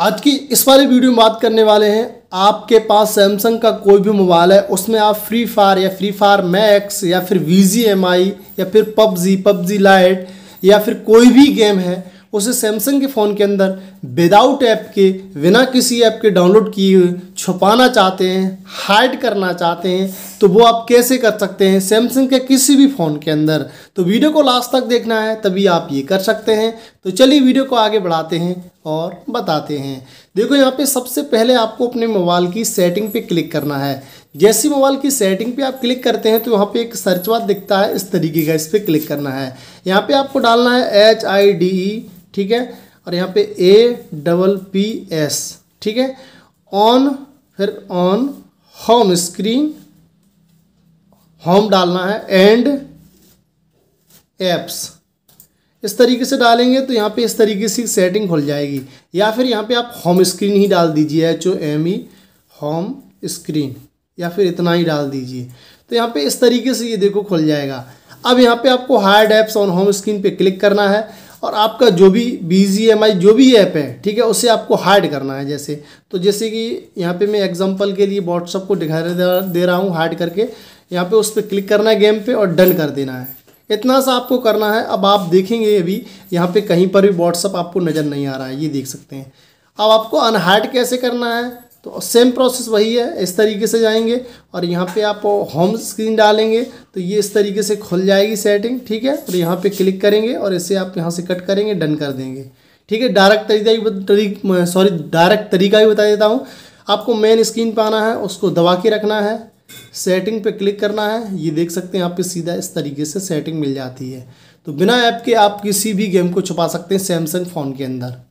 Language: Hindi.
आज की इस वाली वीडियो में बात करने वाले हैं आपके पास सैमसंग का कोई भी मोबाइल है उसमें आप फ्री फायर या फ्री फायर मैक्स या फिर वी या फिर पबजी पबजी लाइट या फिर कोई भी गेम है उसे सैमसंग के फ़ोन के अंदर विदाउट ऐप के बिना किसी ऐप के डाउनलोड किए हुए छुपाना चाहते हैं हाइड करना चाहते हैं तो वो आप कैसे कर सकते हैं सैमसंग के किसी भी फ़ोन के अंदर तो वीडियो को लास्ट तक देखना है तभी आप ये कर सकते हैं तो चलिए वीडियो को आगे बढ़ाते हैं और बताते हैं देखो यहाँ पे सबसे पहले आपको अपने मोबाइल की सेटिंग पे क्लिक करना है जैसी मोबाइल की सेटिंग पे आप क्लिक करते हैं तो यहाँ पे एक सर्च बार दिखता है इस तरीके का इस पर क्लिक करना है यहाँ पे आपको डालना है एच आई डी ई ठीक है और यहाँ पे ए डबल पी एस ठीक है ऑन फिर ऑन होम स्क्रीन होम डालना है एंड एप्स इस तरीके से डालेंगे तो यहाँ पे इस तरीके से सेटिंग खुल जाएगी या फिर यहाँ पे आप होम स्क्रीन ही डाल दीजिए H O M E home screen या फिर इतना ही डाल दीजिए तो यहाँ पे इस तरीके से ये देखो खुल जाएगा अब यहाँ पे आपको add apps on home screen पे क्लिक करना है और आपका जो भी बी जो भी ऐप है ठीक है उसे आपको हाइड करना है जैसे तो जैसे कि यहाँ पे मैं एग्जांपल के लिए व्हाट्सअप को दिखा दे रहा हूँ हाइड करके यहाँ पे उस पर क्लिक करना है गेम पे और डन कर देना है इतना सा आपको करना है अब आप देखेंगे अभी यहाँ पर कहीं पर भी व्हाट्सअप आपको नज़र नहीं आ रहा है ये देख सकते हैं अब आपको अनहाइड कैसे करना है तो सेम प्रोसेस वही है इस तरीके से जाएंगे और यहाँ पे आप होम स्क्रीन डालेंगे तो ये इस तरीके से खुल जाएगी सेटिंग ठीक है और यहाँ पे क्लिक करेंगे और इसे आप यहाँ से कट करेंगे डन कर देंगे ठीक है डायरेक्ट तरीका ही सॉरी डायरेक्ट तरीका भी बता देता हूँ आपको मेन स्क्रीन पर आना है उसको दबा के रखना है सेटिंग पे क्लिक करना है ये देख सकते हैं आपके सीधा इस तरीके से सेटिंग मिल जाती है तो बिना ऐप के आप किसी भी गेम को छुपा सकते हैं सैमसंग फ़ोन के अंदर